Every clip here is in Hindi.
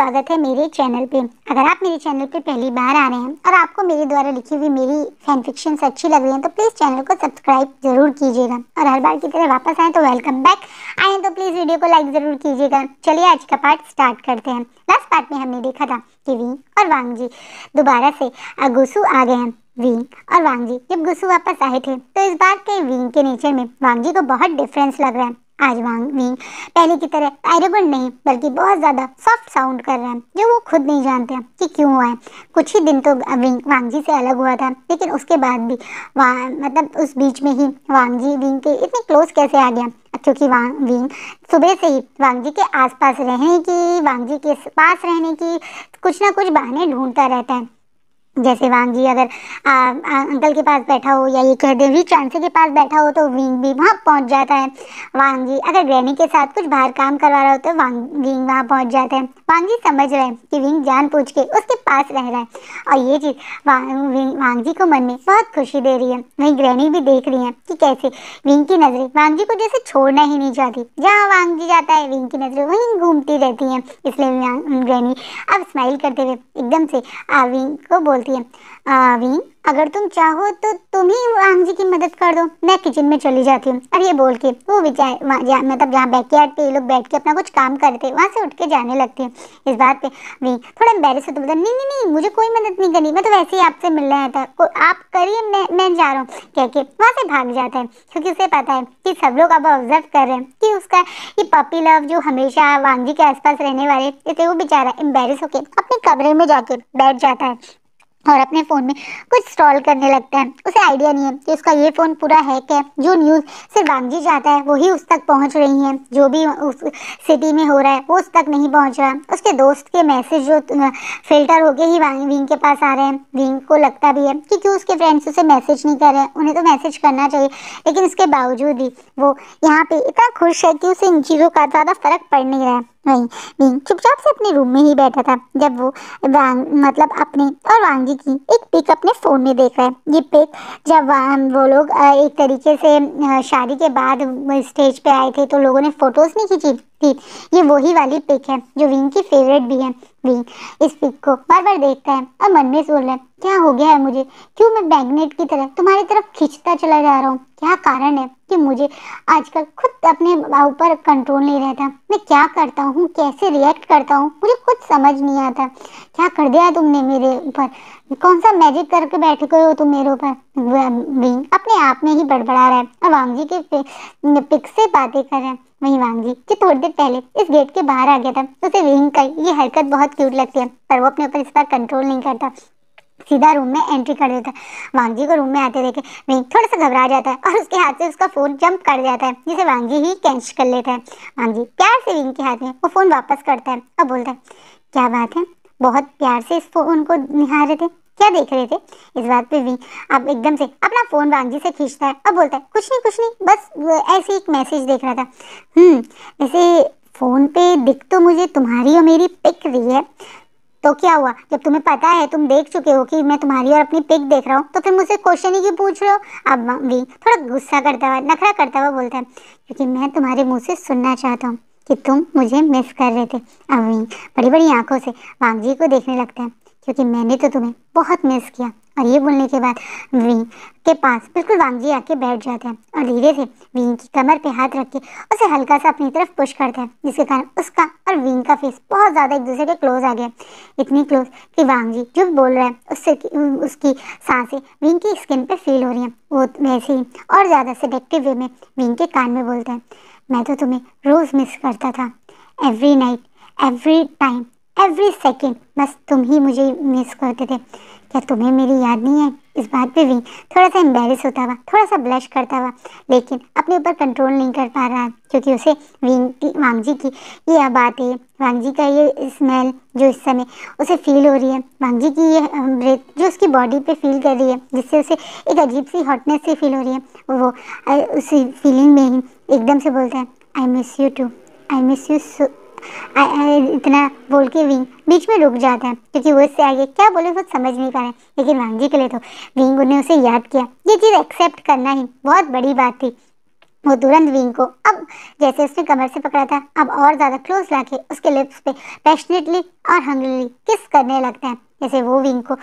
स्वागत है मेरे चैनल पे अगर आप मेरे चैनल पे पहली बार आ रहे हैं और आपको मेरे द्वारा लिखी हुई मेरी फैन फिक्शन अच्छी लग रही है तो प्लीज़ चैनल को सब्सक्राइब जरूर कीजिएगा और हर बार की तरह वापस आए तो वेलकम बैक आए तो प्लीज़ वीडियो को लाइक ज़रूर कीजिएगा चलिए आज का पार्ट स्टार्ट करते हैं लास्ट पार्ट में हमने देखा था कि वी और वांगजी दोबारा से अगोसू आ गए हैं विंग और वांगजी जब गुस्सू वापस आए थे तो इस बार के वीन के नेचर में वांगजी को बहुत डिफरेंस लग रहा है आज वांग विंग पहले की तरह आयरबन नहीं बल्कि बहुत ज़्यादा सॉफ्ट साउंड कर रहे हैं जो वो खुद नहीं जानते हैं कि क्यों आए कुछ ही दिन तो विंग वांगजी से अलग हुआ था लेकिन उसके बाद भी मतलब उस बीच में ही वांगजी विंग के इतने क्लोज कैसे आ गया क्योंकि वांग विंग सुबह से ही वांगजी के आसपास रहने की वांगजी के पास रहने की कुछ ना कुछ बहाने ढूंढता रहता है जैसे वांग जी अगर आ, आ, अंकल के पास बैठा हो या ये कह दें रिच आंसर के पास बैठा हो तो विंग भी वहाँ पहुँच जाता है वांग जी अगर ग्रैनी के साथ कुछ बाहर काम करवा रहा हो तो वांग विंग वहाँ पहुँच जाते हैं वांग जी समझ रहे हैं कि विंग जान पूछ के उसके पास रह रहा है और ये चीज़ वांग विंग वांग जी को मन में बहुत खुशी दे रही है वहीं ग्रहणी भी देख रही है कि कैसे विंग की नज़रें वांग जी को जैसे छोड़ना ही नहीं चाहती जहाँ वांग जी जाता है विंग की नज़रें वहीं घूमती रहती हैं इसलिए ग्रहणी अब स्माइल करते हुए एकदम से विंग को बोलती है विंग अगर तुम चाहो तो तुम ही वांग जी की मदद कर दो मैं किचन में चली जाती हूँ और ये बोल के वो भी जाए जा, मतलब जहाँ बैक यार्ड पे ये लोग बैठ के अपना कुछ काम करते हैं वहाँ से उठ के जाने लगते हैं इस बात पे भी थोड़ा एम्बेरस होता बोलता नहीं नहीं नहीं मुझे कोई मदद नहीं करनी मैं तो वैसे ही आपसे मिलने आया था आप करिए मैं मैं जा रहा हूँ कह के वहाँ से भाग जाता है क्योंकि उसे पता है कि सब लोग अब ऑब्जर्व कर रहे हैं कि उसका ये पपी लव जो हमेशा वांग जी के आसपास रहने वाले थे वो बेचारा एम्बेरस होकर अपने कमरे में जाके बैठ जाता है और अपने फ़ोन में कुछ स्टॉल करने लगता है उसे आइडिया नहीं है कि उसका ये फ़ोन पूरा हैक है जो न्यूज़ सिर्फ वांगजी जाता है वही उस तक पहुंच रही है जो भी उस सिटी में हो रहा है वो उस तक नहीं पहुंच रहा उसके दोस्त के मैसेज जो फिल्टर होके ही विंग के पास आ रहे हैं विंग को लगता भी है कि क्यों उसके फ्रेंड्स उसे मैसेज नहीं कर रहे हैं उन्हें तो मैसेज करना चाहिए लेकिन इसके बावजूद भी वो यहाँ पे इतना खुश है कि उसे इन चीज़ों का ज़्यादा फ़र्क पड़ नहीं रहा है वहीं बिंग चुपचाप से अपने रूम में ही बैठा था जब वो वांग मतलब अपने और वांगी की एक पिक अपने फ़ोन में देख रहा है ये पिक जब वो लोग एक तरीके से शादी के बाद स्टेज पे आए थे तो लोगों ने फ़ोटोज़ नहीं खींची थी ये वही वाली पिक है जो विंग की फेवरेट भी है विंग इस पिक को बार बार देखता है और मन में सोल रहा है क्या हो गया है मुझे क्यों मैं मैग्नेट की तरह तुम्हारी तरफ खींचता चला जा रहा हूँ क्या कारण है कि मुझे आजकल खुद अपने ऊपर कंट्रोल नहीं रहता मैं क्या करता हूँ कैसे रिएक्ट करता हूँ मुझे कुछ समझ नहीं आता क्या कर दिया तुमने मेरे ऊपर कौन सा मैजिक करके बैठ गए हो तुम मेरे ऊपर अपने आप में ही बड़बड़ा रहा है और वांगजी के पिक से बातें कर रहे हैं वही वांगजी जो थोड़ी देर पहले इस गेट के बाहर आ गया था उसे विंग का ये हरकत बहुत क्यूट लगती है पर वो अपने ऊपर इस बार कंट्रोल नहीं करता सीधा रूम में एंट्री कर देता है वांगजी को रूम में आते देखे विंग थोड़ा सा घबरा जाता है और उसके हाथ से उसका फ़ोन जंप कर जाता है जिसे वांगजी ही कैच कर लेता है वांगजी प्यार से विंग के हाथ में वो फ़ोन वापस करता है और बोलता है क्या बात है बहुत प्यार से इस फ़ोन को निहार रहे थे क्या देख रहे थे इस बात पे भी अब एकदम से अपना फ़ोन वांगजी से खींचता है अब बोलता है कुछ नहीं कुछ नहीं बस ऐसे एक मैसेज देख रहा था हम्म ऐसे फ़ोन पे दिख तो मुझे तुम्हारी और मेरी पिक रही है तो क्या हुआ जब तुम्हें पता है तुम देख चुके हो कि मैं तुम्हारी और अपनी पिक देख रहा हूँ तो फिर मुझसे क्वेश्चन ही क्यों पूछ रहे हो अब भी थोड़ा गुस्सा करता हुआ नखरा करता हुआ बोलता है क्योंकि मैं तुम्हारे मुँह से सुनना चाहता हूँ कि तुम मुझे मिस कर रहे थे अब बड़ी बड़ी आंखों से वांग जी को देखने लगता है क्योंकि मैंने तो तुम्हें बहुत मिस किया और ये बोलने के बाद वीन के पास बिल्कुल वांगजी आके बैठ जाते हैं और धीरे से वीन की कमर पे हाथ रख के उसे हल्का सा अपनी तरफ पुश करते हैं जिसके कारण उसका और वीन का फेस बहुत ज़्यादा एक दूसरे के क्लोज आ गया इतनी क्लोज कि वांगजी जो बोल रहा है उससे उसकी सांसें वीन की स्किन पे फील हो रही हैं वो वैसे ही और ज़्यादा सेडेक्टिव वे में वीन के कान में बोलते हैं मैं तो तुम्हें रोज़ मिस करता था every night every time every second बस तुम ही मुझे मिस करते थे क्या तुम्हें मेरी याद नहीं है इस बात पे भी थोड़ा सा एम्बेरिस होता हुआ थोड़ा सा ब्लश करता हुआ लेकिन अपने ऊपर कंट्रोल नहीं कर पा रहा क्योंकि उसे विंग की जी की ये बात है जी का ये स्मेल जो इस समय उसे फील हो रही है जी की ये ब्रेथ जो उसकी बॉडी पे फील कर रही है जिससे उसे एक अजीब सी हॉटनेस से फील हो रही है वो उसी फीलिंग में ही एकदम से बोलते हैं I miss you too I miss you इतना बोल के विंग बीच में रुक जाता है क्योंकि वो इससे आगे क्या बोले वो समझ नहीं पा रहे लेकिन जी के लिए तो विंग ने उसे याद किया ये चीज़ एक्सेप्ट करना ही बहुत बड़ी बात थी वो तुरंत विंग को अब जैसे उसने कमर से पकड़ा था अब और ज़्यादा क्लोज लाके उसके लिप्स पे पैशनेटली और हंगली किस करने लगता है जैसे वो विंग को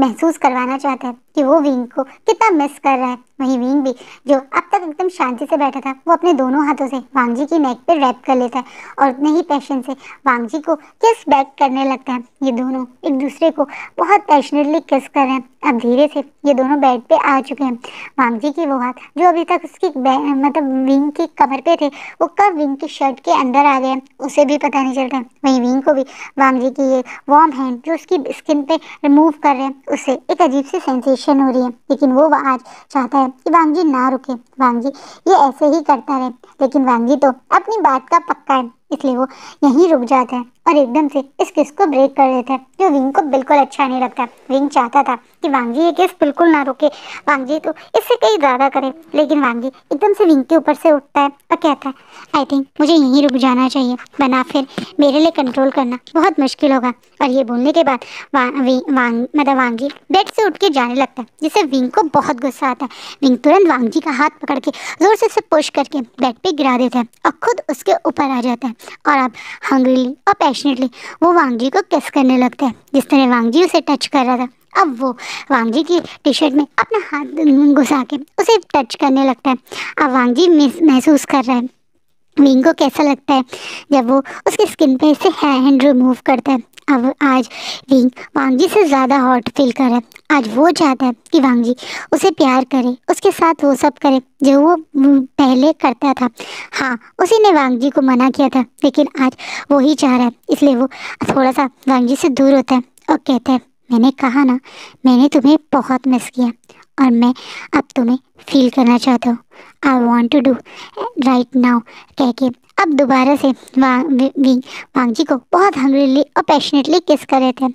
महसूस करवाना चाहता है कि वो विंग को कितना मिस कर रहा है वहीं विंग भी जो अब तक एकदम शांति से बैठा था वो अपने दोनों हाथों से वांग जी की नेक पर रैप कर लेता है और उतने ही पैशन से वांग जी को किस बैक करने लगता है ये दोनों एक दूसरे को बहुत पैशनेटली किस कर रहे हैं अब धीरे से ये दोनों बेड पे आ चुके हैं वांग जी की वो हाथ जो अभी तक उसकी मतलब विंग की कमर पे थे वो कब विंग की शर्ट के अंदर आ गए उसे भी पता नहीं चलता वहीं विंग को भी वांग जी की ये वार्म हैंड जो उसकी स्किन स्किन पे रिमूव कर रहे हैं उससे एक अजीब सी सेंसेशन हो रही है लेकिन वो आज चाहता है कि वांगजी ना रुके वांगजी ये ऐसे ही करता रहे लेकिन वांगजी तो अपनी बात का पक्का है इसलिए वो यहीं रुक जाते हैं और एकदम से इस किस को ब्रेक कर देते हैं जो विंग को बिल्कुल अच्छा नहीं लगता विंग चाहता था कि वांगजी ये किस बिल्कुल ना रुके वांगजी तो इससे कहीं ज़्यादा करे लेकिन वांगजी एकदम से विंग के ऊपर से उठता है और कहता है आई थिंक मुझे यहीं रुक जाना चाहिए बना फिर मेरे लिए कंट्रोल करना बहुत मुश्किल होगा और ये बोलने के बाद वांग मतलब वांगी बेड से उठ के जाने लगता है जिससे विंग को बहुत गुस्सा आता है विंग तुरंत वांगजी का हाथ पकड़ के ज़ोर से उसे पुश करके बेड पर गिरा देता है और खुद उसके ऊपर आ जाता है और आप हंग्रीली और पैशनेटली वो वांगजी को किस करने लगता है जिस तरह वांगजी उसे टच कर रहा था अब वो वांगजी की टी शर्ट में अपना हाथ घुसा के उसे टच करने लगता है अब वांगजी महसूस कर रहा है विंग को कैसा लगता है जब वो उसकी स्किन पे से हैंड रिमूव करता है अब आज वांग वांगजी से ज़्यादा हॉट फील कर रहा है आज वो चाहता है कि वांगजी उसे प्यार करे उसके साथ वो सब करे जो वो पहले करता था हाँ उसी ने वांगजी को मना किया था लेकिन आज वो ही चाह रहा है इसलिए वो थोड़ा सा वांगजी से दूर होता है और कहता है मैंने कहा ना मैंने तुम्हें बहुत मिस किया और मैं अब तुम्हें फील करना चाहता हूँ I want to do right now कह के अब दोबारा से वांग वांग जी को बहुत हंग्रीली और पैशनेटली किस कर रहे थे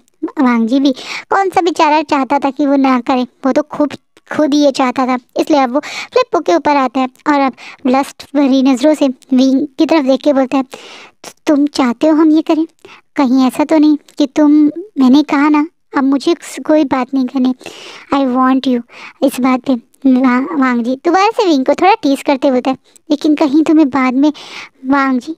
वांग जी भी कौन सा बेचारा चाहता था कि वो ना करे वो तो खूब खुद ही ये चाहता था इसलिए अब वो फ्लिप के ऊपर आता है और अब लस्ट भरी नज़रों से विंग की तरफ देख के बोलता है तुम चाहते हो हम ये करें कहीं ऐसा तो नहीं कि तुम मैंने कहा ना अब मुझे कोई बात नहीं करनी आई वॉन्ट यू इस बात पर वांग जी दोबारा से विंग को थोड़ा टीस करते बोलते हैं लेकिन कहीं तुम्हें बाद में वांग जी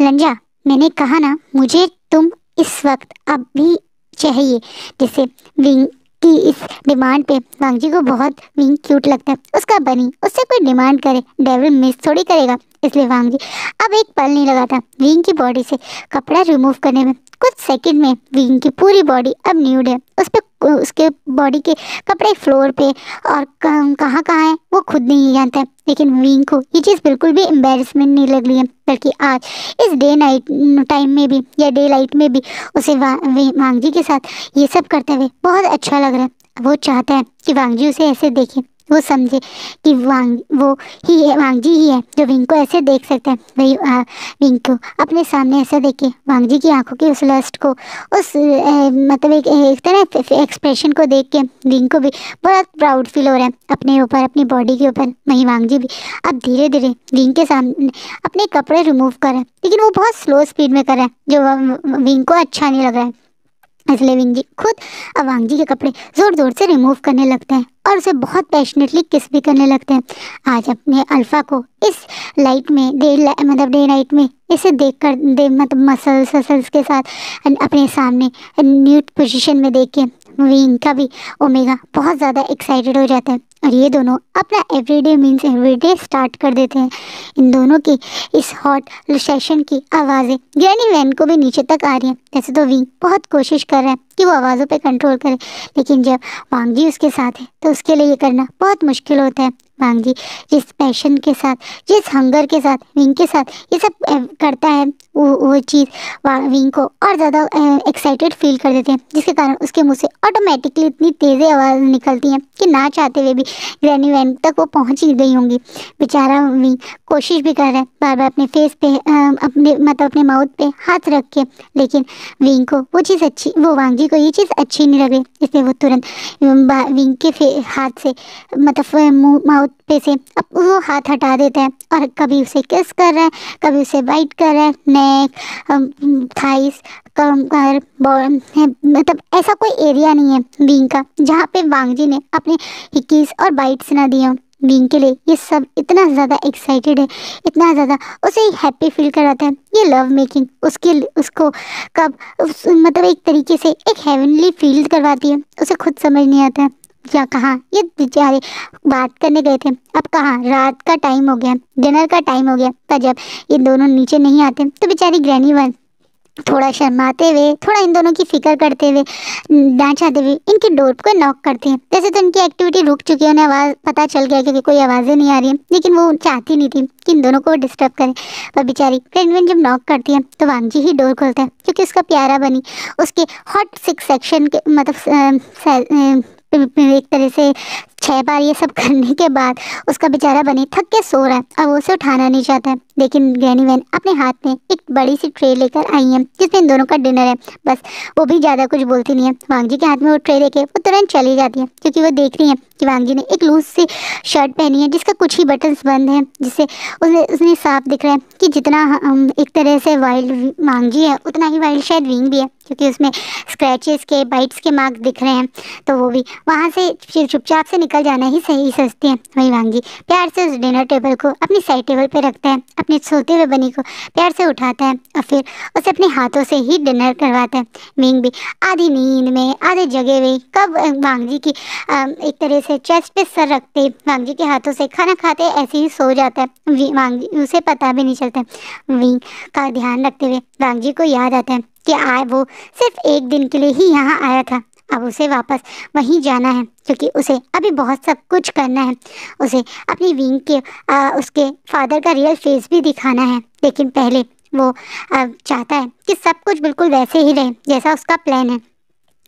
लंजा मैंने कहा ना मुझे तुम इस वक्त अब भी चाहिए जैसे विंग की इस डिमांड पे वांगजी को बहुत विंग क्यूट लगता है उसका बनी उससे कोई डिमांड करे डेविल मिस थोड़ी करेगा इसलिए वांग जी अब एक पल नहीं लगा था विंग की बॉडी से कपड़ा रिमूव करने में कुछ सेकंड में विंग की पूरी बॉडी अब न्यूड है उस पर उसके बॉडी के कपड़े फ्लोर पे और कहाँ कहाँ है वो खुद नहीं जानता लेकिन विंग को ये चीज़ बिल्कुल भी एम्बेरसमेंट नहीं लग रही है बल्कि आज इस डे नाइट टाइम में भी या डे लाइट में भी उसे वा, वांगजी के साथ ये सब करते हुए बहुत अच्छा लग रहा है वो चाहता है कि वांगजी उसे ऐसे देखें वो समझे कि वांग वो ही है वांगजी ही है जो विंग को ऐसे देख सकता है वही विंग को अपने सामने ऐसा देखे वांगजी की आंखों की उस लस्ट को उस ए, मतलब एक, एक तरह एक्सप्रेशन को देख के विंग को भी बहुत प्राउड फील हो रहा है अपने ऊपर अपनी बॉडी के ऊपर वहीं वांगजी भी अब धीरे धीरे विंग के सामने अपने कपड़े रिमूव करें लेकिन वो बहुत स्लो स्पीड में करें जो विंग को अच्छा नहीं लग रहा है इसलिए विंग खुद अवांग जी के कपड़े ज़ोर ज़ोर से रिमूव करने लगते हैं और उसे बहुत पैशनेटली किस भी करने लगते हैं आज अपने अल्फ़ा को इस लाइट में डे मतलब डे नाइट में इसे देख कर दे मतलब मसल्स वसल्स के साथ अपने सामने न्यूट पोजीशन में देख के विंग का भी ओमेगा बहुत ज़्यादा एक्साइटेड हो जाता है और ये दोनों अपना एवरीडे मींस एवरीडे स्टार्ट कर देते हैं इन दोनों की इस हॉट सेशन की आवाज़ें ग्रैनी वैन को भी नीचे तक आ रही हैं जैसे तो विंग बहुत कोशिश कर रहा है कि वो आवाज़ों पे कंट्रोल करे लेकिन जब वांगजी उसके साथ है तो उसके लिए ये करना बहुत मुश्किल होता है मांगी जिस पैशन के साथ जिस हंगर के साथ विंग के साथ ये सब करता है वो वो चीज़ विंग को और ज़्यादा एक्साइटेड फील कर देते हैं जिसके कारण उसके मुंह से ऑटोमेटिकली इतनी तेज़ आवाज़ निकलती है कि ना चाहते हुए भी ग्रैनी वैन तक वो पहुंच ही गई होंगी बेचारा विंग कोशिश भी कर रहा है बार बार अपने फेस पे अपने मतलब अपने माउथ पे हाथ रख के लेकिन विंग को वो चीज़ अच्छी वो वांगी को ये चीज़ अच्छी नहीं लग रही इसलिए वो तुरंत विंग के हाथ से मतलब माउथ होंठ पे से अब वो हाथ हटा देते हैं और कभी उसे किस कर रहे हैं कभी उसे बाइट कर रहे हैं नेक थाइस कमर मतलब ऐसा कोई एरिया नहीं है विंग का जहाँ पे वांगजी ने अपने हिकीस और बाइट्स ना दिए बींग विंग के लिए ये सब इतना ज़्यादा एक्साइटेड है इतना ज़्यादा उसे हैप्पी फील कराता है ये लव मेकिंग उसके उसको कब उस, मतलब एक तरीके से एक हेवनली फील करवाती है उसे खुद समझ नहीं आता है या कहाँ ये बेचारे बात करने गए थे अब कहाँ रात का टाइम हो गया डिनर का टाइम हो गया पर जब ये दोनों नीचे नहीं आते तो बेचारी ग्रैनी वन थोड़ा शर्माते हुए थोड़ा इन दोनों की फिक्र करते हुए डांचाते हुए इनके डोर को नॉक करते हैं जैसे तो इनकी एक्टिविटी रुक चुकी है उन्हें आवाज़ पता चल गया क्योंकि कोई आवाज़ें नहीं आ रही है लेकिन वो चाहती नहीं थी कि इन दोनों को डिस्टर्ब करें पर बेचारी प्रेगनेंट जब नॉक करती है तो वांगजी ही डोर खोलता है क्योंकि उसका प्यारा बनी उसके हॉट सिक्स सेक्शन के मतलब एक तरह से छः बार ये सब करने के बाद उसका बेचारा बनी थक के सो रहा है अब उसे उठाना नहीं चाहता है लेकिन ग्रैनी वैन अपने हाथ में एक बड़ी सी ट्रे लेकर आई है जिसमें इन दोनों का डिनर है बस वो भी ज़्यादा कुछ बोलती नहीं है वांगजी के हाथ में वो ट्रे लेके वो तुरंत चली जाती है क्योंकि वो देख रही है कि वांगजी ने एक लूज सी शर्ट पहनी है जिसका कुछ ही बटन्स बंद हैं जिससे उसने उसने साफ दिख रहा है कि जितना एक तरह से वाइल्ड वांगजी है उतना ही वाइल्ड शायद विंग भी है क्योंकि उसमें स्क्रैचेस के बाइट्स के मार्क्स दिख रहे हैं तो वो भी वहाँ से फिर चुपचाप से निकल जाना ही सही सोचती है वही वांगी प्यार से उस डिनर टेबल को अपनी साइड टेबल पर रखता है अपने सोते हुए बनी को प्यार से उठाता है और फिर उसे अपने हाथों से ही डिनर करवाता है मिंग भी आधी नींद में आधे जगे हुए कब वांगजी की एक तरह से चेस्ट पे सर रखते वांगजी के हाथों से खाना खाते ऐसे ही सो जाता है वांगजी उसे पता भी नहीं चलता विंग का ध्यान रखते हुए वांगजी को याद आता है कि आए वो सिर्फ एक दिन के लिए ही यहाँ आया था अब उसे वापस वहीं जाना है क्योंकि उसे अभी बहुत सब कुछ करना है उसे अपनी विंग के आ, उसके फादर का रियल फेस भी दिखाना है लेकिन पहले वो अब चाहता है कि सब कुछ बिल्कुल वैसे ही रहे जैसा उसका प्लान है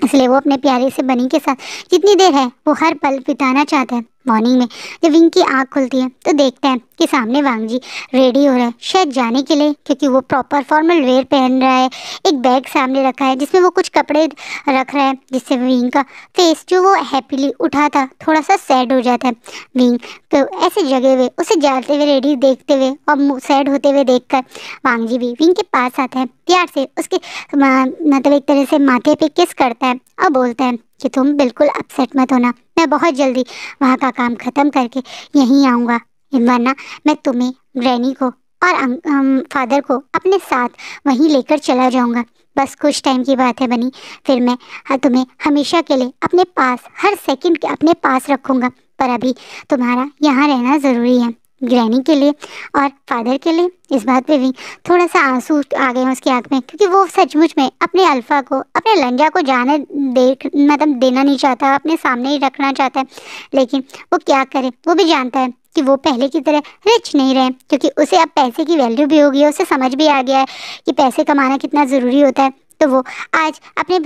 इसलिए वो अपने प्यारे से बनी के साथ जितनी देर है वो हर पल बिताना चाहता है मॉर्निंग में जब विंग आँख खुलती है तो देखते हैं कि सामने वांग जी रेडी हो रहे हैं शायद जाने के लिए क्योंकि वो प्रॉपर फॉर्मल वेयर पहन रहा है एक बैग सामने रखा है जिसमें वो कुछ कपड़े रख रहा है जिससे विंग का फेस जो वो हैप्पीली उठा था थोड़ा सा सैड हो जाता है विंग तो ऐसे जगे हुए उसे जाते हुए रेडी देखते हुए और सैड होते हुए देख कर वांग जी भी विंग के पास आते हैं प्यार से उसके मतलब एक तरह से माथे पे किस करता है और बोलता है कि तुम बिल्कुल अपसेट मत होना मैं बहुत जल्दी वहाँ का काम ख़त्म करके यहीं आऊँगा वरना मैं तुम्हें ग्रैनी को और अं, अं, फादर को अपने साथ वहीं लेकर चला जाऊँगा बस कुछ टाइम की बात है बनी फिर मैं तुम्हें हमेशा के लिए अपने पास हर सेकंड के अपने पास रखूँगा पर अभी तुम्हारा यहाँ रहना ज़रूरी है ग्रैनी के लिए और फादर के लिए इस बात पे भी थोड़ा सा आंसू आ गए हैं उसकी आंख में क्योंकि वो सचमुच में अपने अल्फ़ा को अपने लंजा को जाने देख मतलब देना नहीं चाहता अपने सामने ही रखना चाहता है लेकिन वो क्या करे वो भी जानता है कि वो पहले की तरह रिच नहीं रहे क्योंकि उसे अब पैसे की वैल्यू भी होगी उसे समझ भी आ गया है कि पैसे कमाना कितना ज़रूरी होता है तो वो आज अपने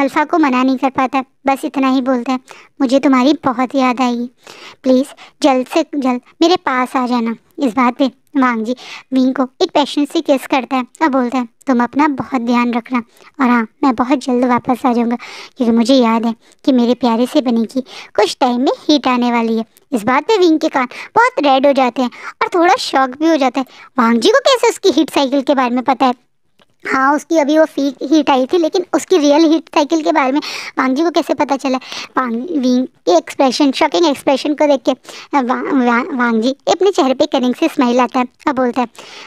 अल्फ़ा को मना नहीं कर पाता बस इतना ही बोलता है मुझे तुम्हारी बहुत याद आएगी प्लीज़ जल्द से जल्द मेरे पास आ जाना इस बात पे वांग जी विंग को एक पैशन से किस करता है और बोलता है तुम अपना बहुत ध्यान रखना और हाँ मैं बहुत जल्द वापस आ जाऊँगा क्योंकि मुझे याद है कि मेरे प्यारे से की कुछ टाइम में हीट आने वाली है इस बात पे विंग के कान बहुत रेड हो जाते हैं और थोड़ा शॉक भी हो जाता है वांग जी को कैसे उसकी हीट साइकिल के बारे में पता है हाँ उसकी अभी वो फीट हीट आई थी लेकिन उसकी रियल हीट साइकिल के बारे में वांगजी को कैसे पता चला वांग विंग के एक्सप्रेशन शॉकिंग एक्सप्रेशन को देख के वा, वा, जी अपने चेहरे पे कनिंग से स्माइल आता है और बोलता है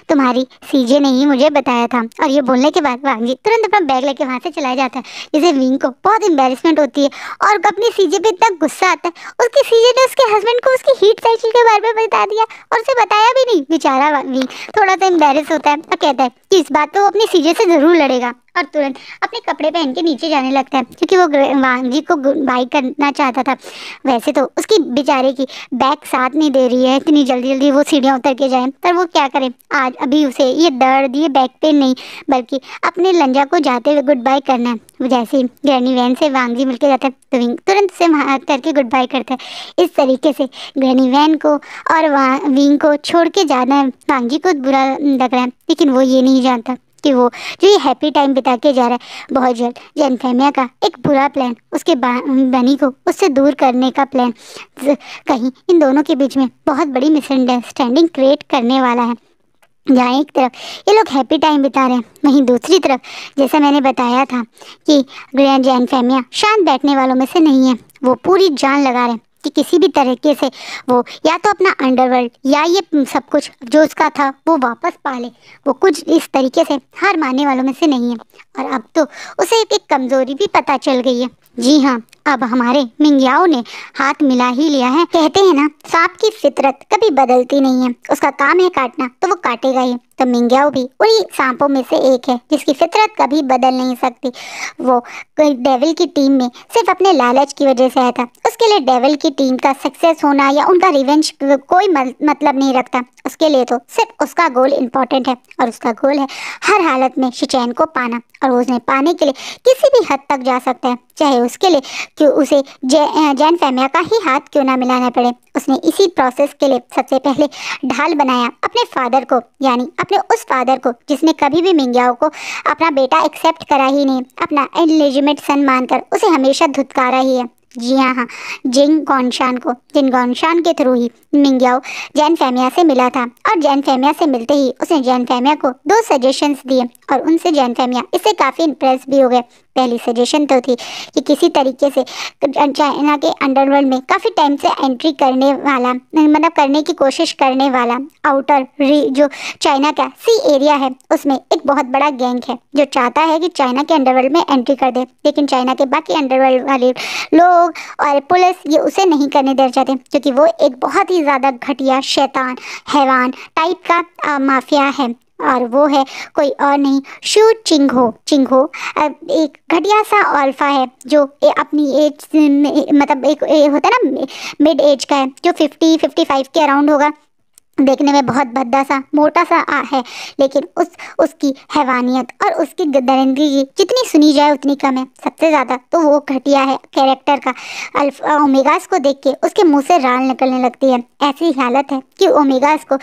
तुम्हारी सीजे ने ही मुझे बताया था और ये बोलने के बाद वांग जी तुरंत अपना बैग लेके वहाँ से चलाया जाता है जिसे विंग को बहुत इंबेरसमेंट होती है और अपनी सीजे पर इतना गुस्सा आता है उसकी सीजे ने उसके हस्बैंड को उसकी हीट साइकिल के बारे में बता दिया और उसे बताया भी नहीं बेचारा विंग थोड़ा सा एम्बेरस होता है और कहता है कि इस बात तो अपनी सीजे विजय से ज़रूर लड़ेगा और तुरंत अपने कपड़े पहन के नीचे जाने लगता है क्योंकि वो वांगी को बाइक करना चाहता था वैसे तो उसकी बेचारे की बैक साथ नहीं दे रही है इतनी जल्दी जल्दी वो सीढ़ियाँ उतर के जाए पर वो क्या करें आज अभी उसे ये दर्द ये बैक पेन नहीं बल्कि अपने लंजा को जाते हुए गुड बाय करना है वो जैसे ही ग्रैनी वैन से वांगजी मिलकर जाता है तो विंग तुरंत से हाथ करके गुड बाय करता है इस तरीके से ग्रैनी वैन को और विंग को छोड़ के जाना है वांगजी को बुरा लग रहा है लेकिन वो ये नहीं जानता कि वो जो ये हैप्पी टाइम बिता के जा रहा है बहुत जल्द जैनफेमिया का एक बुरा प्लान उसके बनी को उससे दूर करने का प्लान कहीं इन दोनों के बीच में बहुत बड़ी मिसअंडरस्टैंडिंग क्रिएट करने वाला है जहाँ एक तरफ ये लोग हैप्पी टाइम बिता रहे हैं वहीं दूसरी तरफ जैसा मैंने बताया था कि ग्रैंड जैन फैमिया शांत बैठने वालों में से नहीं है वो पूरी जान लगा रहे हैं कि किसी भी तरीके से वो या तो अपना अंडरवर्ल्ड या ये सब कुछ जो उसका था वो वापस पा ले वो कुछ इस तरीके से हार मानने वालों में से नहीं है और अब तो उसे एक, एक कमज़ोरी भी पता चल गई है जी हाँ अब हमारे मिंगियाओं ने हाथ मिला ही लिया है कहते हैं ना सांप की फितरत कभी बदलती नहीं है उसका काम है काटना तो वो काटेगा ही तो मिंगियाओ भी उन्हीं सांपों में से एक है जिसकी फितरत कभी बदल नहीं सकती वो डेविल की टीम में सिर्फ अपने लालच की वजह से आया था उसके लिए डेविल की टीम का सक्सेस होना या उनका रिवेंज कोई मतलब नहीं रखता उसके लिए तो सिर्फ उसका गोल इम्पोर्टेंट है और उसका गोल है हर हालत में शिचैन को पाना और उसने पाने के लिए किसी भी हद तक जा सकता है चाहे उसके लिए कि उसे जैन फैमिया का ही हाथ क्यों ना मिलाना पड़े उसने इसी प्रोसेस के लिए सबसे पहले ढाल बनाया अपने फादर को यानी अपने उस फादर को जिसने कभी भी मिंग्याओ को अपना बेटा एक्सेप्ट करा ही नहीं अपना इनलिजिमेट सन मानकर उसे हमेशा धुतकारा ही है जी हाँ हाँ जिंग गौनशान को जिन गौनशान के थ्रू ही मिंग्याओ जैन फैमिया से मिला था और जैन फैमिया से मिलते ही उसने जैन फैमिया को दो सजेशंस दिए और उनसे जैन फैमिया इससे काफ़ी इम्प्रेस भी हो गए पहली सजेशन तो थी कि किसी तरीके से चाइना के अंडरवर्ल्ड में काफ़ी टाइम से एंट्री करने वाला मतलब करने की कोशिश करने वाला आउटर री जो चाइना का सी एरिया है उसमें एक बहुत बड़ा गैंग है जो चाहता है कि चाइना के अंडरवर्ल्ड में एंट्री कर दे लेकिन चाइना के बाकी अंडरवर्ल्ड वाले लोग और पुलिस ये उसे नहीं करने दे जाते क्योंकि वो एक बहुत ही ज़्यादा घटिया शैतान हैवान टाइप का आ, माफिया है और वो है कोई और नहीं शू चिंगो चिंगो एक घटिया सा अल्फा है जो अपनी एज मतलब एक होता है ना मिड एज का है जो फिफ्टी फिफ्टी फाइव के अराउंड होगा देखने में बहुत भद्दा सा मोटा सा आ है लेकिन उस उसकी हैवानियत और उसकी दरिंदगी जितनी सुनी जाए उतनी कम है सबसे ज़्यादा तो वो घटिया है कैरेक्टर का अल्फा ओमेगास को देख के उसके मुंह से राल निकलने लगती है ऐसी हालत है कि ओमेगास को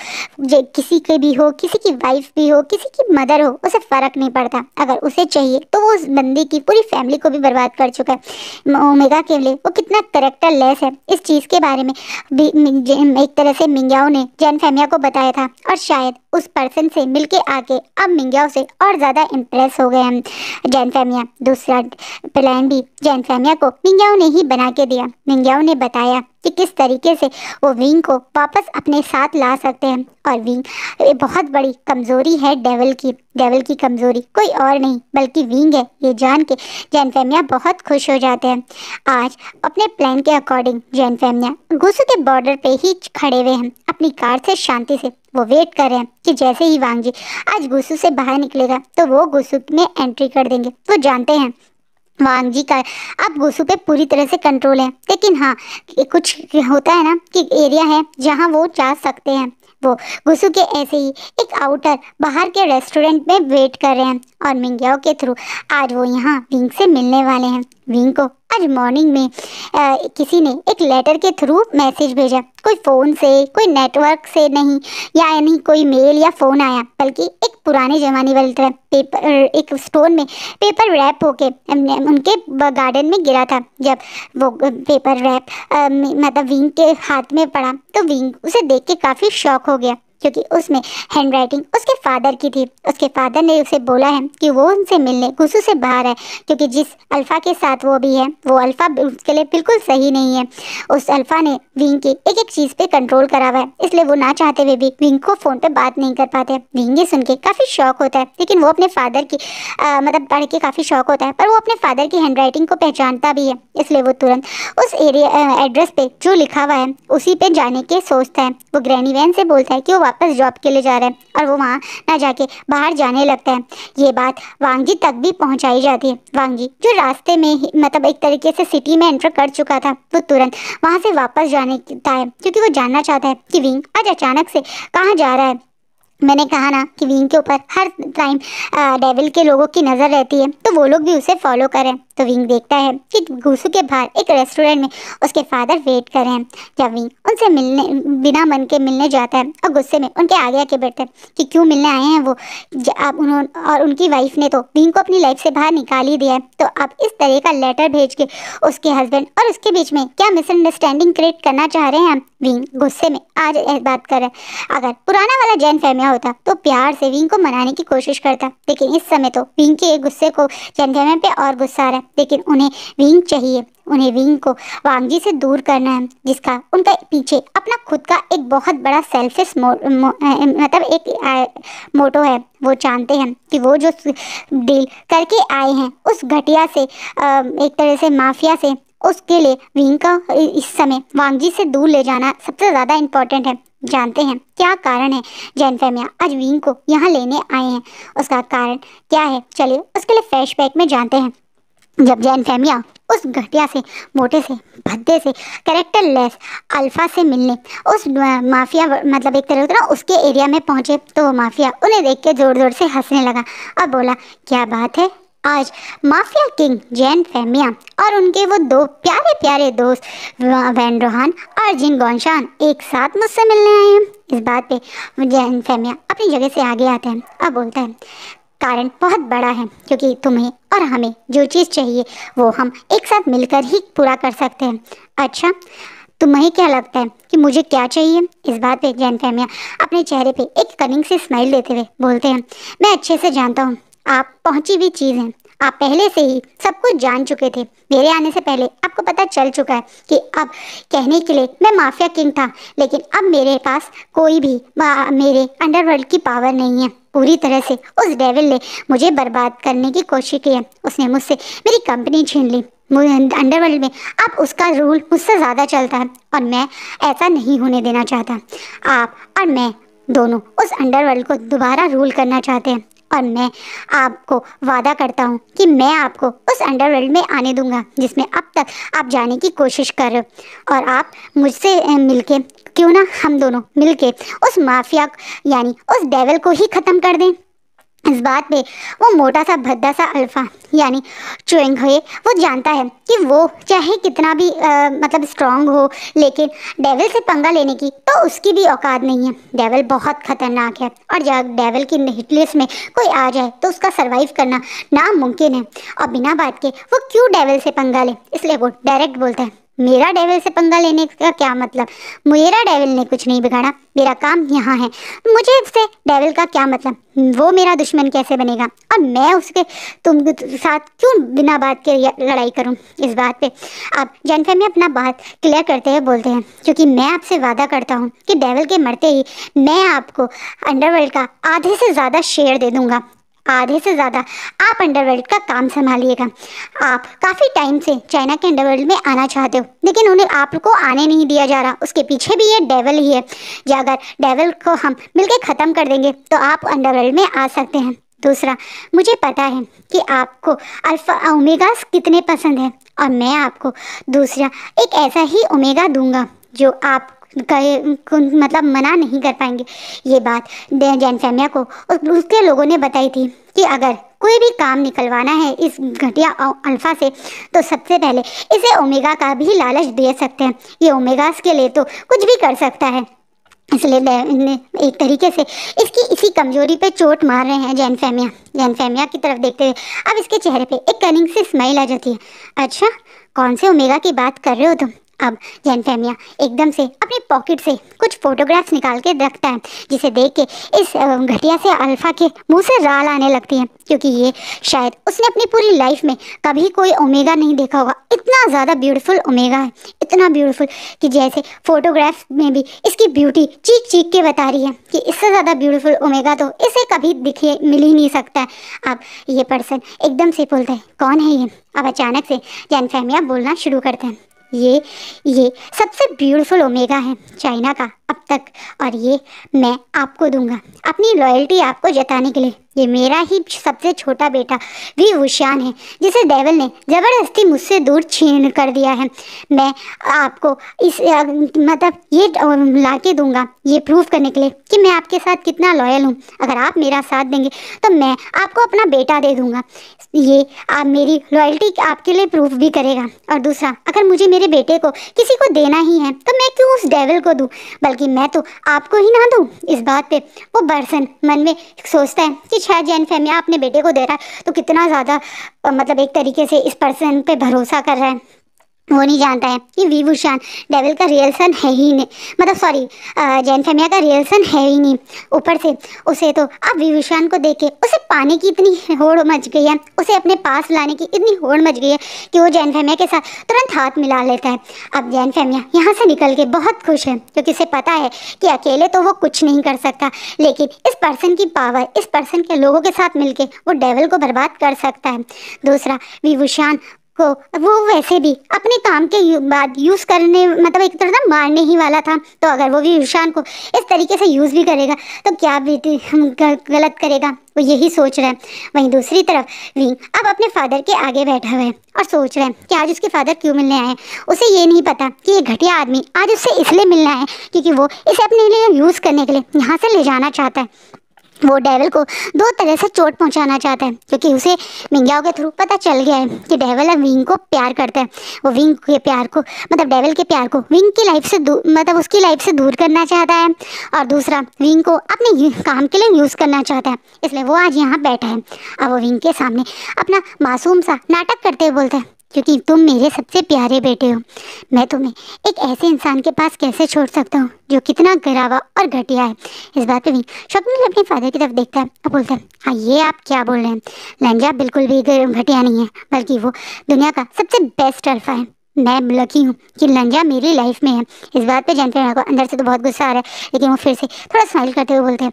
किसी के भी हो किसी की वाइफ भी हो किसी की मदर हो उसे फ़र्क नहीं पड़ता अगर उसे चाहिए तो वो उस बंदी की पूरी फैमिली को भी बर्बाद कर चुका है ओमेगा के लिए वो कितना करेक्टर लेस है इस चीज़ के बारे में भी एक तरह से मिंग्याओ ने जैन फहमिया को बताया था और शायद उस पर्सन से मिलके आके अब मिंग्याओ से और ज़्यादा इम्प्रेस हो गए हैं जैन फैमिया दूसरा प्लान भी जैन फैमिया को मिंग्याओ ने ही बना के दिया मिंग्याओ ने बताया कि किस तरीके से वो विंग को वापस अपने साथ ला सकते हैं और विंग ये बहुत बड़ी कमज़ोरी है डेवल की डेवल की कमज़ोरी कोई और नहीं बल्कि विंग है ये जान के जैन फैमिया बहुत खुश हो जाते हैं आज अपने प्लान के अकॉर्डिंग जैन फैमिया गुस्से के बॉर्डर पे ही खड़े हुए हैं अपनी कार से शांति से वो वेट कर रहे हैं कि जैसे ही वांग जी आज गुस्सू से बाहर निकलेगा तो वो गुस्सू में एंट्री कर देंगे वो जानते हैं वांग जी का अब गुस्सू पे पूरी तरह से कंट्रोल है लेकिन हाँ कुछ होता है ना कि एरिया है जहाँ वो जा सकते हैं वो गुस्सू के ऐसे ही एक आउटर बाहर के रेस्टोरेंट में वेट कर रहे हैं और मिंग्याओ के थ्रू आज वो यहाँ विंग से मिलने वाले हैं विंग को आज मॉर्निंग में आ, किसी ने एक लेटर के थ्रू मैसेज भेजा कोई फ़ोन से कोई नेटवर्क से नहीं या यानी कोई मेल या फ़ोन आया बल्कि एक पुराने ज़माने वाली तरह पेपर एक स्टोन में पेपर रैप होके उनके गार्डन में गिरा था जब वो पेपर रैप मतलब विंग के हाथ में पड़ा तो विंग उसे देख के काफ़ी शौक हो गया क्योंकि उसमें हैंड राइटिंग उसके फादर की थी उसके फादर ने उसे बोला है कि वो उनसे मिलने गुस्सू से बाहर है क्योंकि जिस अल्फ़ा के साथ वो भी है वो अल्फ़ा उसके लिए बिल्कुल सही नहीं है उस अल्फ़ा ने विंग की एक एक चीज़ पे कंट्रोल करा हुआ है इसलिए वो ना चाहते हुए भी विंग को फ़ोन पर बात नहीं कर पाते विंग ये सुन के काफ़ी शौक होता है लेकिन वो अपने फादर की आ, मतलब पढ़ के काफ़ी शौक होता है पर वो अपने फादर की हैंड राइटिंग को पहचानता भी है इसलिए वो तुरंत उस एरिया एड्रेस पे जो लिखा हुआ है उसी पे जाने के सोचता है वो ग्रैनी वैन से बोलता है कि वो वापस जॉब के लिए जा रहे हैं और वो वहाँ ना जाके बाहर जाने लगता है ये बात वांगी तक भी पहुँचाई जाती है वांगी जो रास्ते में ही मतलब एक तरीके से सिटी में एंटर कर चुका था वो तुरंत वहाँ से वापस जाने था है क्योंकि वो जानना चाहता है कि विंग आज अचानक से कहाँ जा रहा है मैंने कहा ना कि विंग के ऊपर हर टाइम डेविल के लोगों की नज़र रहती है तो वो लोग भी उसे फॉलो करें तो विंग देखता है कि घूसू के बाहर एक रेस्टोरेंट में उसके फादर वेट कर रहे हैं जब विंग उनसे मिलने बिना मन के मिलने जाता है और गुस्से में उनके आगे आके बैठते हैं कि क्यों मिलने आए हैं वो आप उन्होंने और उनकी वाइफ ने तो विंग को अपनी लाइफ से बाहर निकाल ही दिया है तो आप इस तरह का लेटर भेज के उसके हस्बैंड और उसके बीच में क्या मिसअंडरस्टैंडिंग क्रिएट करना चाह रहे हैं विंग गुस्से में आज बात कर रहे हैं अगर पुराना वाला जैन फैमिया होता तो प्यार से विंग को मनाने की कोशिश करता लेकिन इस समय तो विंग के गुस्से को चंद्रमय पे और गुस्सा आ रहा है लेकिन उन्हें विंग चाहिए उन्हें विंग को वांगजी से दूर करना है जिसका उनका पीछे अपना खुद का एक बहुत बड़ा सेल्फिश मो, मो, मतलब एक आ, मोटो है वो जानते हैं कि वो जो डील करके आए हैं उस घटिया से आ, एक तरह से माफिया से उसके लिए विंग का इस समय वांगजी से दूर ले जाना सबसे ज़्यादा इम्पोर्टेंट है जानते हैं क्या कारण है जैन फैमिया आज विंग को यहाँ लेने आए हैं उसका कारण क्या है चलिए उसके लिए फ्लैशबैक में जानते हैं जब जैन फैमिया उस घटिया से मोटे से भद्दे से करेक्टर लेस अल्फा से मिलने उस माफिया मतलब एक तरह ना उसके एरिया में पहुंचे तो माफिया उन्हें देख के ज़ोर ज़ोर से हंसने लगा और बोला क्या बात है आज माफिया किंग जैन फेमिया और उनके वो दो प्यारे प्यारे दोस्त वैन रोहान और जिन गौशान एक साथ मुझसे मिलने आए हैं इस बात पे जैन फेमिया अपनी जगह से आगे आते हैं अब बोलते हैं कारण बहुत बड़ा है क्योंकि तुम्हें और हमें जो चीज़ चाहिए वो हम एक साथ मिलकर ही पूरा कर सकते हैं अच्छा तुम्हें क्या लगता है कि मुझे क्या चाहिए इस बात पे जैन फेमिया अपने चेहरे पे एक कनिंग से स्माइल देते हुए बोलते हैं मैं अच्छे से जानता हूँ आप पहुंची हुई चीज़ हैं आप पहले से ही सब कुछ जान चुके थे मेरे आने से पहले आपको पता चल चुका है कि अब कहने के लिए मैं माफिया किंग था लेकिन अब मेरे पास कोई भी मेरे अंडरवर्ल्ड की पावर नहीं है पूरी तरह से उस डेविल ने मुझे बर्बाद करने की कोशिश की है उसने मुझसे मेरी कंपनी छीन ली अंडरवर्ल्ड में अब उसका रूल मुझसे ज़्यादा चलता है और मैं ऐसा नहीं होने देना चाहता आप और मैं दोनों उस अंडरवर्ल्ड को दोबारा रूल करना चाहते हैं और मैं आपको वादा करता हूँ कि मैं आपको उस अंडरवर्ल्ड में आने दूंगा जिसमें अब तक आप जाने की कोशिश कर रहे हो और आप मुझसे मिलके क्यों ना हम दोनों मिलके उस माफिया यानी उस डेवल को ही ख़त्म कर दें इस बात पे वो मोटा सा भद्दा सा अल्फ़ा यानी चुएंग हुए वो जानता है कि वो चाहे कितना भी आ, मतलब स्ट्रांग हो लेकिन डेविल से पंगा लेने की तो उसकी भी औकात नहीं है डेविल बहुत ख़तरनाक है और जब डेविल की हिटलिस्ट में कोई आ जाए तो उसका सर्वाइव करना नामुमकिन है और बिना बात के वो क्यों डेविल से पंगा ले इसलिए वो डायरेक्ट बोलता है मेरा डेविल से पंगा लेने का क्या मतलब मेरा डेविल ने कुछ नहीं बिगाड़ा मेरा काम यहाँ है मुझे इससे डेविल का क्या मतलब वो मेरा दुश्मन कैसे बनेगा और मैं उसके तुम साथ क्यों बिना बात के लड़ाई करूँ इस बात पे अब जनफे में अपना बात क्लियर करते हुए बोलते हैं क्योंकि मैं आपसे वादा करता हूँ कि डेविल के मरते ही मैं आपको अंडरवर्ल्ड का आधे से ज़्यादा शेयर दे दूँगा आधे से ज़्यादा आप अंडरवर्ल्ड का काम संभालिएगा आप काफ़ी टाइम से चाइना के अंडरवर्ल्ड में आना चाहते हो लेकिन उन्हें आपको आने नहीं दिया जा रहा उसके पीछे भी ये डेवल ही है या अगर डेवल को हम मिलकर ख़त्म कर देंगे तो आप अंडरवर्ल्ड में आ सकते हैं दूसरा मुझे पता है कि आपको अल्फ़ा ओमेगा कितने पसंद हैं और मैं आपको दूसरा एक ऐसा ही ओमेगा दूंगा जो आप मतलब मना नहीं कर पाएंगे ये बात जैन फैमिया को उसके लोगों ने बताई थी कि अगर कोई भी काम निकलवाना है इस घटिया अल्फा से तो सबसे पहले इसे ओमेगा का भी लालच दे सकते हैं ये ओमेगास के लिए तो कुछ भी कर सकता है इसलिए एक तरीके से इसकी इसी कमजोरी पे चोट मार रहे हैं जैन फैमिया जैन फैमिया की तरफ देखते हुए अब इसके चेहरे पे एक कनिंग से स्माइल आ जाती है अच्छा कौन से ओमेगा की बात कर रहे हो तुम अब जैन फैमिया एकदम से अपने पॉकेट से कुछ फोटोग्राफ्स निकाल के रखता है जिसे देख के इस घटिया से अल्फ़ा के मुंह से राल आने लगती है क्योंकि ये शायद उसने अपनी पूरी लाइफ में कभी कोई ओमेगा नहीं देखा होगा इतना ज़्यादा ब्यूटीफुल ओमेगा है इतना ब्यूटीफुल कि जैसे फोटोग्राफ में भी इसकी ब्यूटी चीख चीख के बता रही है कि इससे ज़्यादा ब्यूटीफुल ओमेगा तो इसे कभी दिखे मिल ही नहीं सकता है अब ये पर्सन एकदम से बोलते हैं कौन है ये अब अचानक से जैन फैमिया बोलना शुरू करते हैं ये ये सबसे ब्यूटीफुल ओमेगा है चाइना का अब तक और ये मैं आपको दूंगा अपनी लॉयल्टी आपको जताने के लिए ये मेरा ही सबसे छोटा बेटा भी हुशियान है जिसे डेवल ने ज़बरदस्ती मुझसे दूर छीन कर दिया है मैं आपको इस मतलब ये ला के दूंगा ये प्रूफ करने के लिए कि मैं आपके साथ कितना लॉयल हूँ अगर आप मेरा साथ देंगे तो मैं आपको अपना बेटा दे दूँगा ये आप मेरी लॉयल्टी आपके लिए प्रूफ भी करेगा और दूसरा अगर मुझे मेरे बेटे को किसी को देना ही है तो मैं क्यों उस डेवल को दूँ बल्कि मैं तो आपको ही ना दूँ इस बात पर वो बर्सन मन में सोचता है कि शायद जैन फैमिया आपने बेटे को दे रहा है तो कितना ज़्यादा मतलब एक तरीके से इस पर्सन पे भरोसा कर रहा है वो नहीं जानता है कि विभूषण डेविल का रियल सन है ही नहीं मतलब सॉरी जैन फेमिया का रियल सन है ही नहीं ऊपर से उसे तो अब विभूषण को देख के उसे पाने की इतनी होड़ मच गई है उसे अपने पास लाने की इतनी होड़ मच गई है कि वो जैन फेमिया के साथ तुरंत हाथ मिला लेता है अब जैन फेमिया यहाँ से निकल के बहुत खुश है क्योंकि उसे पता है कि अकेले तो वो कुछ नहीं कर सकता लेकिन इस पर्सन की पावर इस पर्सन के लोगों के साथ मिलकर वो डेविल को बर्बाद कर सकता है दूसरा विभूषण हो वो वैसे भी अपने काम के यू, बाद यूज़ करने मतलब एक तरह से मारने ही वाला था तो अगर वो भी ईशान को इस तरीके से यूज़ भी करेगा तो क्या बेटी गलत करेगा वो यही सोच रहा है वहीं दूसरी तरफ विंग अब अपने फादर के आगे बैठा हुआ है और सोच रहा है कि आज उसके फादर क्यों मिलने आए हैं उसे ये नहीं पता कि ये घटिया आदमी आज उससे इसलिए मिलना है क्योंकि वो इसे अपने लिए यूज़ करने के लिए यहाँ से ले जाना चाहता है वो डेवल को दो तरह से चोट पहुंचाना चाहता है क्योंकि उसे मिंग्याओ के थ्रू पता चल गया है कि डेवल अब विंग को प्यार करता है वो विंग के प्यार को मतलब डेवल के प्यार को विंग की लाइफ से मतलब उसकी लाइफ से दूर करना चाहता है और दूसरा विंग को अपने काम के लिए यूज़ करना चाहता है इसलिए वो आज यहाँ बैठा है अब वो विंग के सामने अपना मासूम सा नाटक करते हुए बोलता है क्योंकि तुम मेरे सबसे प्यारे बेटे हो मैं तुम्हें एक ऐसे इंसान के पास कैसे छोड़ सकता हूँ जो कितना गरावा और घटिया है इस बात पे भी शकुनिल अपने फादर की तरफ देखता है और बोलता है हाँ ये आप क्या बोल रहे हैं लहंगा बिल्कुल भी घटिया नहीं है बल्कि वो दुनिया का सबसे बेस्ट अल्फा है मैं लकी हूँ कि लंजा मेरी लाइफ में है इस बात पे जानते हैं को अंदर से तो बहुत गुस्सा आ रहा है लेकिन वो फिर से थोड़ा स्माइल करते हुए बोलते हैं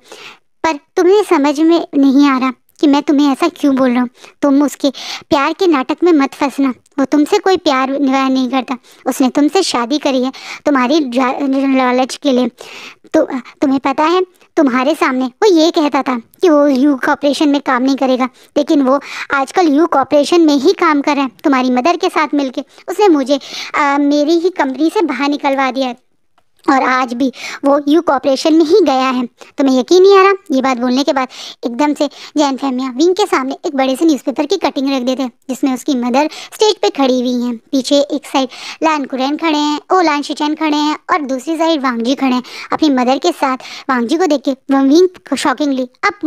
पर तुम्हें समझ में नहीं आ रहा कि मैं तुम्हें ऐसा क्यों बोल रहा हूँ तुम उसके प्यार के नाटक में मत फंसना वो तुमसे कोई प्यार नहीं करता उसने तुमसे शादी करी है तुम्हारी लालच के लिए तो तुम्हें पता है तुम्हारे सामने वो ये कहता था कि वो यू कॉपरेशन में काम नहीं करेगा लेकिन वो आजकल यू कॉपरेशन में ही काम कर रहा है तुम्हारी मदर के साथ मिलके उसने मुझे आ, मेरी ही कंपनी से बाहर निकलवा दिया है और आज भी वो यू कॉपरेशन में ही गया है तुम्हें तो यकीन नहीं आ रहा ये बात बोलने के बाद एकदम से जैन फैमिया विंग के सामने एक बड़े से न्यूज़पेपर की कटिंग रख देते हैं जिसमें उसकी मदर स्टेज पे खड़ी हुई हैं पीछे एक साइड लान कुरैन खड़े हैं ओ लान शिचैन खड़े हैं और दूसरी साइड वांगजी खड़े हैं अपनी मदर के साथ वांगजी को देख के विंग शॉकिंगली अब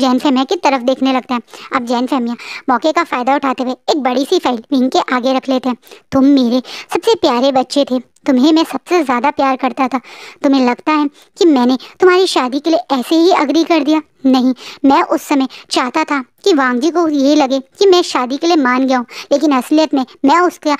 जैन फैमिया की तरफ देखने लगता है अब जैन फैमिया मौके का फ़ायदा उठाते हुए एक बड़ी सी फाइल विंग के आगे रख लेते हैं तुम मेरे सबसे प्यारे बच्चे थे तुम्हें मैं सबसे ज़्यादा प्यार करता था तुम्हें लगता है कि मैंने तुम्हारी शादी के लिए ऐसे ही अग्री कर दिया नहीं मैं उस समय चाहता था कि वांगजी को ये लगे कि मैं शादी के लिए मान गया हूँ लेकिन असलियत में मैं उसका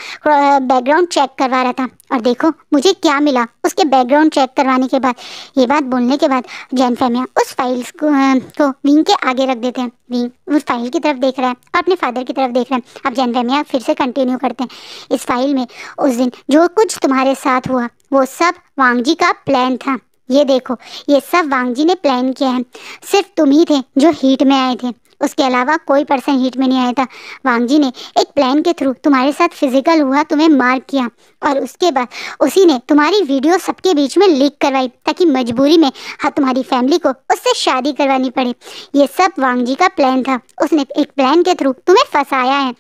बैकग्राउंड चेक करवा रहा था और देखो मुझे क्या मिला उसके बैकग्राउंड चेक करवाने के बाद ये बात बोलने के बाद जैन फैमिया उस फाइल्स को, को विंग के आगे रख देते हैं विंग उस फाइल की तरफ देख रहा है और अपने फादर की तरफ देख रहा है अब जैन फैमिया फिर से कंटिन्यू करते हैं इस फाइल में उस दिन जो कुछ तुम्हारे साथ हुआ वो सब वांगजी का प्लान था ये देखो ये सब जी ने प्लान किया है सिर्फ तुम ही थे जो हीट में आए थे उसके अलावा कोई पर्सन हीट में नहीं आया था वांगजी ने एक प्लान के थ्रू तुम्हारे साथ फिजिकल हुआ तुम्हें मार किया और उसके बाद उसी ने तुम्हारी वीडियो सबके बीच में लीक करवाई ताकि मजबूरी में हाँ तुम्हारी फैमिली को उससे शादी करवानी पड़े ये सब जी का प्लान था उसने एक प्लान के थ्रू तुम्हें फंसाया है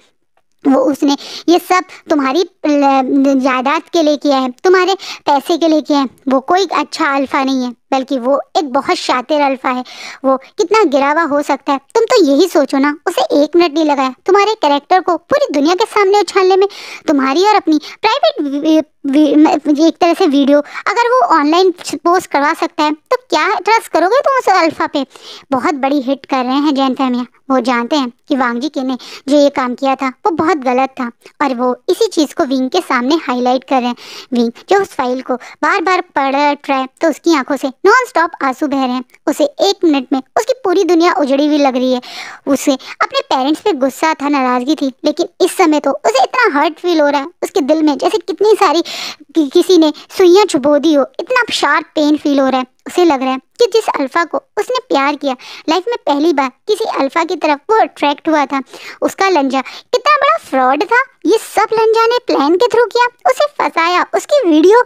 वो उसने ये सब तुम्हारी जायदाद के लिए किया है तुम्हारे पैसे के लिए किया है वो कोई अच्छा अल्फा नहीं है बल्कि वो एक बहुत शातिर अल्फा है वो कितना गिरावा हो सकता है तुम तो यही सोचो ना उसे एक मिनट नहीं लगाया तुम्हारे कैरेक्टर को पूरी दुनिया के सामने उछालने में तुम्हारी और अपनी प्राइवेट एक तरह से वीडियो अगर वो ऑनलाइन पोस्ट करवा सकता है तो क्या ट्रस्ट करोगे तुम उस अल्फ़ा पे बहुत बड़ी हिट कर रहे हैं जैन फैमिया वो जानते हैं कि वांगजी के ने जो ये काम किया था वो बहुत गलत था और वो इसी चीज़ को विंग के सामने हाईलाइट कर रहे हैं विंग जो उस फाइल को बार बार पढ़ रहा है तो उसकी आंखों से नॉन स्टॉप आंसू बह रहे हैं उसे एक मिनट में उसकी पूरी दुनिया उजड़ी हुई लग रही है उसे अपने पेरेंट्स पे गुस्सा था नाराज़गी थी लेकिन इस समय तो उसे इतना हर्ट फील हो रहा है उसके दिल में जैसे कितनी सारी कि, किसी ने सुइयाँ चुबो दी हो इतना शार्प पेन फील हो रहा है उसे लग रहा है कि जिस अल्फ़ा को उसने प्यार किया लाइफ में पहली बार किसी अल्फ़ा की तरफ वो अट्रैक्ट हुआ था उसका लंजा कितना बड़ा फ्रॉड था ये सब लंजा ने प्लान के थ्रू किया उसे फंसाया उसकी वीडियो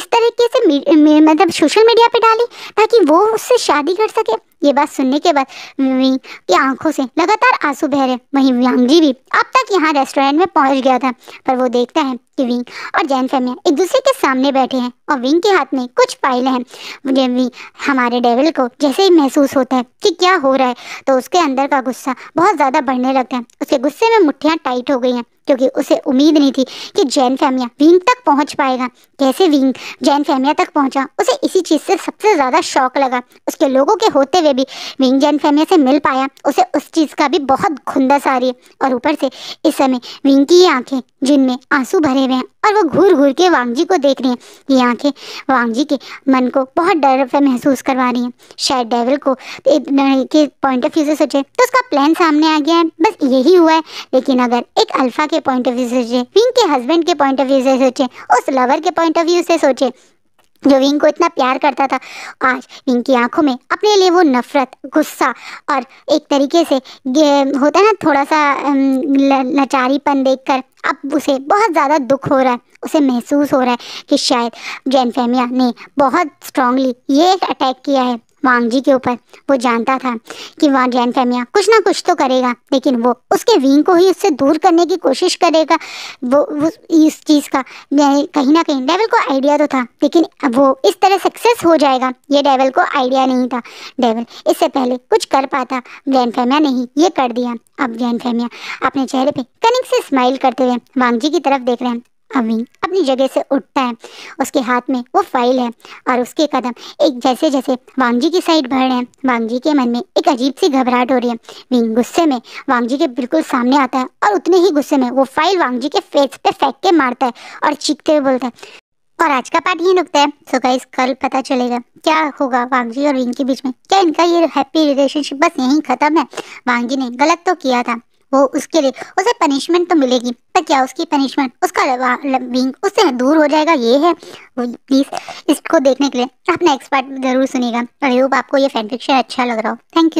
इस तरीके से मतलब सोशल मीडिया पे डाली ताकि वो उससे शादी कर सके ये बात सुनने के बाद मम्मी की आंखों से लगातार आंसू बह रहे वहीं जी भी अब तक यहाँ रेस्टोरेंट में पहुंच गया था पर वो देखता है कि विंग और जैन फैमिया एक दूसरे के सामने बैठे हैं और विंग के हाथ में कुछ पायल हैं विंग हमारे डेविल को जैसे ही महसूस होता है कि क्या हो रहा है तो उसके अंदर का गुस्सा बहुत ज़्यादा बढ़ने लगता है उसके गुस्से में मुठ्ठियाँ टाइट हो गई हैं क्योंकि उसे उम्मीद नहीं थी कि जैन फैमिया विंग तक पहुंच पाएगा कैसे विंग जैन फैमिया तक पहुंचा उसे इसी चीज़ से सबसे ज़्यादा शौक लगा उसके लोगों के होते हुए भी विंग जैन फैमिया से मिल पाया उसे उस चीज़ का भी बहुत खुंदस आ रही है और ऊपर से इस समय विंग की आंखें जिनमें आंसू भरे हुए हैं और वो घूर घूर के वांगजी को देख रही हैं ये आंखें जी के मन को बहुत डर महसूस करवा रही हैं शायद डेविल को के पॉइंट ऑफ व्यू से सोचे तो उसका प्लान सामने आ गया है बस यही हुआ है लेकिन अगर एक अल्फ़ा के पॉइंट ऑफ व्यू से सोचे विंग के हस्बैंड के पॉइंट ऑफ व्यू से सोचे उस लवर के पॉइंट ऑफ व्यू से सोचे जो विंग को इतना प्यार करता था आज विंग की आंखों में अपने लिए वो नफरत गुस्सा और एक तरीके से होता है ना थोड़ा सा लचारीपन देखकर अब उसे बहुत ज़्यादा दुख हो रहा है उसे महसूस हो रहा है कि शायद जैन फैमिया ने बहुत स्ट्रांगली ये अटैक किया है वांग जी के ऊपर वो जानता था कि वहाँ जैन फैमिया कुछ ना कुछ तो करेगा लेकिन वो उसके विंग को ही उससे दूर करने की कोशिश करेगा वो, वो इस चीज़ का कहीं ना कहीं डेवल को आइडिया तो था लेकिन वो इस तरह सक्सेस हो जाएगा ये डेवल को आइडिया नहीं था डेवल इससे पहले कुछ कर पाता जैन फैमिया नहीं ये कर दिया अब जैन फैमिया अपने चेहरे पर कनिक से स्माइल करते हुए वांग जी की तरफ देख रहे हैं अमीन अपनी जगह से उठता है उसके हाथ में वो फाइल है और उसके कदम एक जैसे जैसे वांगजी की साइड बढ़ रहे हैं वांगजी के मन में एक अजीब सी घबराहट हो रही है वीन गुस्से में वांगजी के बिल्कुल सामने आता है और उतने ही गुस्से में वो फाइल वांगजी के फेस पे फेंक के मारता है और चीखते हुए बोलता है और आज का पार्ट यही रुकता है सो गाइस कल पता चलेगा क्या होगा वांगजी और विंग के बीच में क्या इनका ये हैप्पी रिलेशनशिप बस यहीं ख़त्म है वांगजी ने गलत तो किया था वो उसके लिए उसे पनिशमेंट तो मिलेगी पर क्या उसकी पनिशमेंट उसका विंग उससे दूर हो जाएगा ये है प्लीज़ इसको देखने के लिए अपना एक्सपर्ट ज़रूर सुनेगा आई होप आपको ये फैन अच्छा लग रहा हो थैंक यू